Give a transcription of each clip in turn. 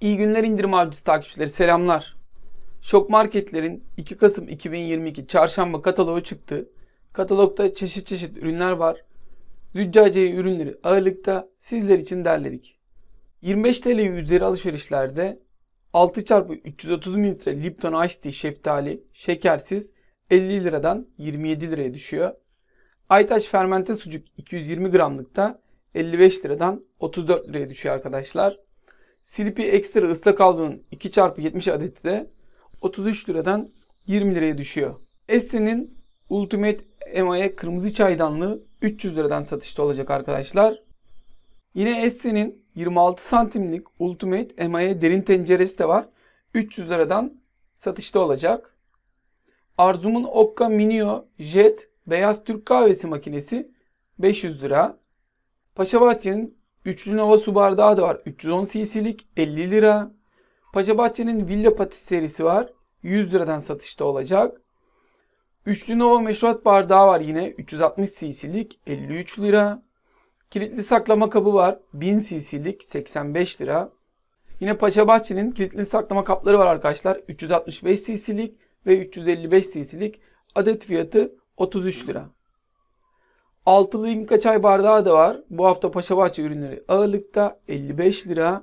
İyi günler indirim avcısı takipçileri selamlar. Şok marketlerin 2 Kasım 2022 çarşamba kataloğu çıktı. Katalogda çeşit çeşit ürünler var. Züccaciye ürünleri ağırlıkta sizler için derledik. 25 TL üzeri alışverişlerde 6 x 330 ml Lipton Ice Tea şeftali şekersiz 50 liradan 27 liraya düşüyor. Aytaç fermente sucuk 220 gramlıkta 55 liradan 34 liraya düşüyor arkadaşlar. Sleepy Extra ıslak aldığın 2 çarpı 70 adeti de 33 liradan 20 liraya düşüyor. Essen'in Ultimate MI'ye kırmızı çaydanlığı 300 liradan satışta olacak arkadaşlar. Yine Essen'in 26 santimlik Ultimate MI'ye derin tenceresi de var. 300 liradan satışta olacak. Arzum'un Okka Minio Jet Beyaz Türk Kahvesi makinesi 500 lira. Paşabahçe'nin Üçlü Nova su bardağı da var. 310 cc'lik 50 lira. Paşa Bahçenin Villa Patis serisi var. 100 liradan satışta olacak. Üçlü Nova meşrubat bardağı var yine. 360 cc'lik 53 lira. Kilitli saklama kabı var. 1000 cc'lik 85 lira. Yine Paşa Bahçenin kilitli saklama kapları var arkadaşlar. 365 cc'lik ve 355 cc'lik adet fiyatı 33 lira. Altılı İmkaç çay bardağı da var. Bu hafta Paşabahçe ürünleri ağırlıkta 55 lira.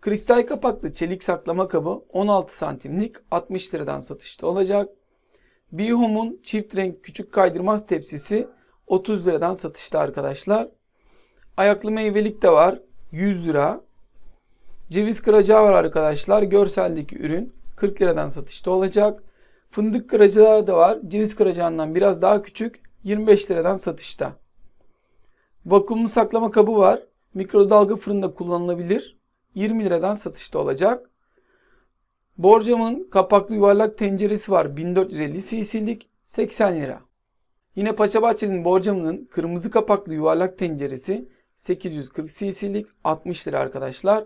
Kristal kapaklı çelik saklama kabı 16 santimlik 60 liradan satışta olacak. Bihom'un çift renk küçük kaydırmaz tepsisi 30 liradan satışta arkadaşlar. Ayaklı meyvelik de var 100 lira. Ceviz kıracağı var arkadaşlar. Görseldeki ürün 40 liradan satışta olacak. Fındık kıracağı da var. Ceviz kıracağından biraz daha küçük 25 liradan satışta. Vakumlu saklama kabı var. Mikrodalga fırında kullanılabilir. 20 liradan satışta olacak. Borcamın kapaklı yuvarlak tenceresi var. 1450 cc'lik 80 lira. Yine Paşabahçe'nin borcamının kırmızı kapaklı yuvarlak tenceresi 840 cc'lik 60 lira arkadaşlar.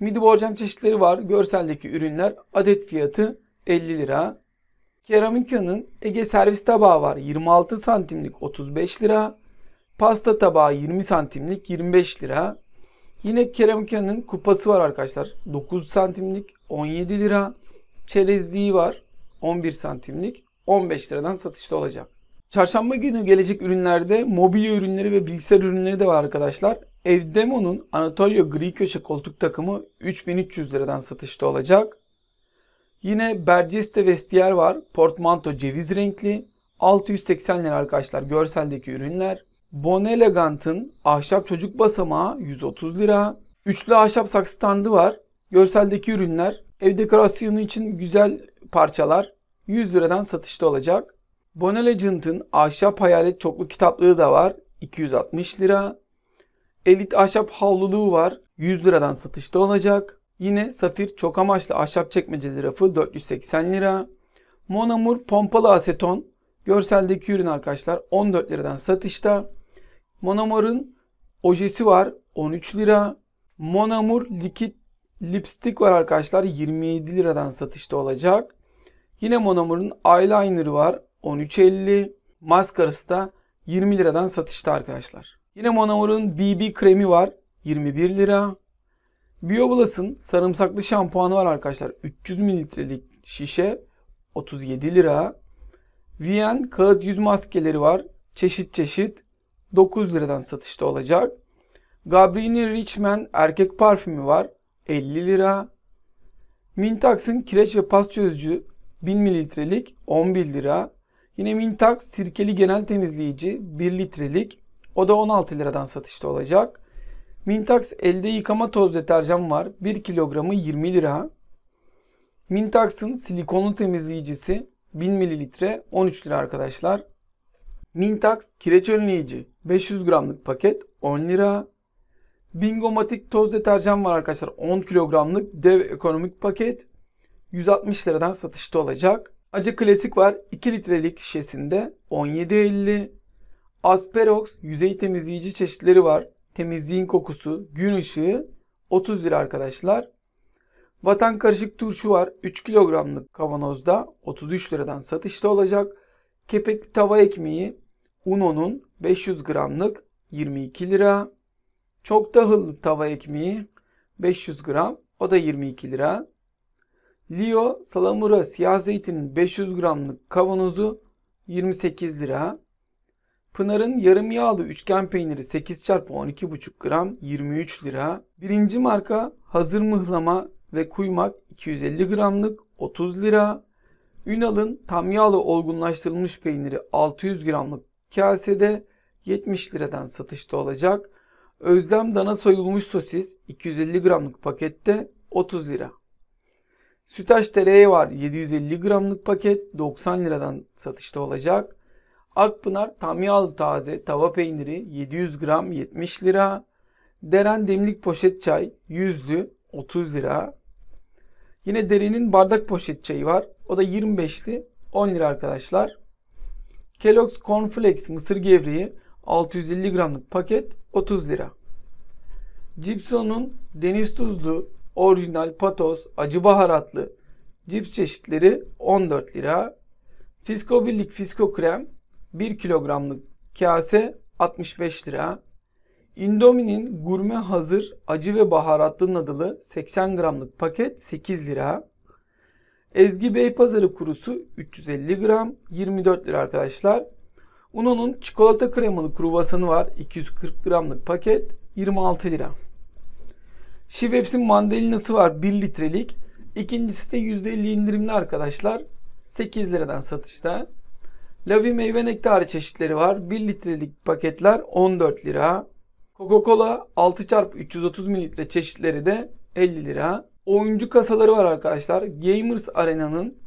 Midi borcam çeşitleri var. Görseldeki ürünler adet fiyatı 50 lira. Keramika'nın Ege servis tabağı var. 26 santimlik 35 lira. Pasta tabağı 20 santimlik 25 lira. Yine Keramika'nın kupası var arkadaşlar. 9 santimlik 17 lira. Çerezliği var 11 santimlik 15 liradan satışta olacak. Çarşamba günü gelecek ürünlerde mobilya ürünleri ve bilgisayar ürünleri de var arkadaşlar. Evdemo'nun Anatolia gri köşe koltuk takımı 3300 liradan satışta olacak. Yine Berceste vestiyer var. Portmanto ceviz renkli. 680 lira arkadaşlar görseldeki ürünler. Bon Elegant'ın ahşap çocuk basamağı 130 lira. Üçlü ahşap saksı standı var. Görseldeki ürünler ev dekorasyonu için güzel parçalar 100 liradan satışta olacak. Bon Elegant'ın ahşap hayalet çoklu kitaplığı da var. 260 lira. Elit ahşap havluluğu var. 100 liradan satışta olacak. Yine safir çok amaçlı ahşap çekmeceli rafı 480 lira. Monamur pompalı aseton görseldeki ürün arkadaşlar 14 liradan satışta. Monamur'un ojesi var 13 lira. Monamur likit lipstick var arkadaşlar 27 liradan satışta olacak. Yine Monamur'un eyeliner'ı var 13.50. Maskarası da 20 liradan satışta arkadaşlar. Yine Monamur'un BB kremi var 21 lira. Bioblast'ın sarımsaklı şampuanı var arkadaşlar. 300 mililitrelik şişe 37 lira. Viyen kağıt yüz maskeleri var. Çeşit çeşit 9 liradan satışta olacak. Gabrini Richman erkek parfümü var. 50 lira. Mintax'ın kireç ve pas çözücü 1000 mililitrelik 11 lira. Yine Mintax sirkeli genel temizleyici 1 litrelik o da 16 liradan satışta olacak. Mintax elde yıkama toz deterjan var. 1 kilogramı 20 lira. Mintax'ın silikonlu temizleyicisi 1000 mililitre 13 lira arkadaşlar. Mintax kireç önleyici 500 gramlık paket 10 lira. Bingomatik toz deterjan var arkadaşlar 10 kilogramlık dev ekonomik paket 160 liradan satışta olacak. Acı klasik var 2 litrelik şişesinde 17.50. Asperox yüzey temizleyici çeşitleri var temizliğin kokusu, gün ışığı 30 lira arkadaşlar. Vatan karışık turşu var. 3 kilogramlık kavanozda 33 liradan satışta olacak. Kepekli tava ekmeği Uno'nun 500 gramlık 22 lira. Çok tahıllı tava ekmeği 500 gram o da 22 lira. Lio salamura siyah zeytinin 500 gramlık kavanozu 28 lira. Pınar'ın yarım yağlı üçgen peyniri 8 çarpı 12,5 gram 23 lira. Birinci marka hazır mıhlama ve kuymak 250 gramlık 30 lira. Ünal'ın tam yağlı olgunlaştırılmış peyniri 600 gramlık kasede 70 liradan satışta olacak. Özlem dana soyulmuş sosis 250 gramlık pakette 30 lira. Sütaş tereyağı var 750 gramlık paket 90 liradan satışta olacak. Akpınar Tamyal taze tava peyniri 700 gram 70 lira. Deren demlik poşet çay yüzlü 30 lira. Yine Deren'in bardak poşet çayı var. O da 25'li 10 lira arkadaşlar. Kellogg's Cornflakes mısır gevreği 650 gramlık paket 30 lira. Cipson'un deniz tuzlu orijinal patos acı baharatlı cips çeşitleri 14 lira. Fisko Birlik Fisko Krem 1 kilogramlık kase 65 lira. Indomie'nin gurme hazır acı ve baharatlı nadılı 80 gramlık paket 8 lira. Ezgi Bey Pazarı kurusu 350 gram 24 lira arkadaşlar. Uno'nun çikolata kremalı kruvasanı var 240 gramlık paket 26 lira. Şiveps'in mandalinası var 1 litrelik. İkincisi de %50 indirimli arkadaşlar. 8 liradan satışta. Lavi meyve nektarı çeşitleri var. 1 litrelik paketler 14 lira. Coca-Cola 6 x 330 mililitre çeşitleri de 50 lira. Oyuncu kasaları var arkadaşlar. Gamers Arena'nın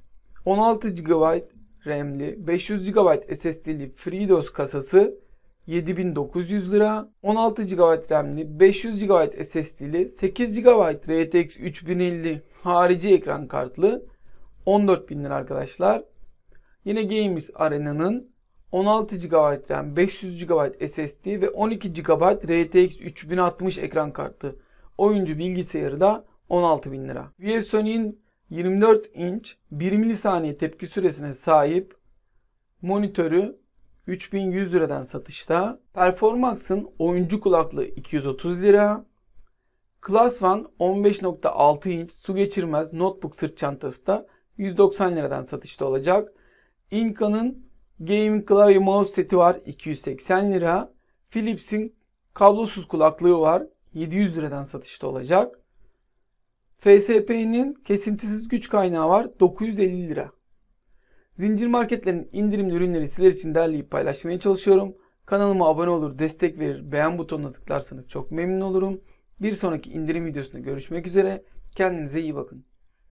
16 GB RAM'li 500 GB SSD'li FreeDOS kasası 7900 lira. 16 GB RAM'li 500 GB SSD'li 8 GB RTX 3050 harici ekran kartlı 14000 lira arkadaşlar. Yine Games Arena'nın 16 GB RAM, 500 GB SSD ve 12 GB RTX 3060 ekran kartı. Oyuncu bilgisayarı da 16.000 lira. Viewsonic'in 24 inç 1 milisaniye tepki süresine sahip monitörü 3100 liradan satışta. Performax'ın oyuncu kulaklığı 230 lira. Class One 15.6 inç su geçirmez notebook sırt çantası da 190 liradan satışta olacak. Inca'nın gaming klavye mouse seti var 280 lira. Philips'in kablosuz kulaklığı var 700 liradan satışta olacak. FSP'nin kesintisiz güç kaynağı var 950 lira. Zincir marketlerin indirimli ürünleri sizler için derleyip paylaşmaya çalışıyorum. Kanalıma abone olur, destek verir, beğen butonuna tıklarsanız çok memnun olurum. Bir sonraki indirim videosunda görüşmek üzere. Kendinize iyi bakın.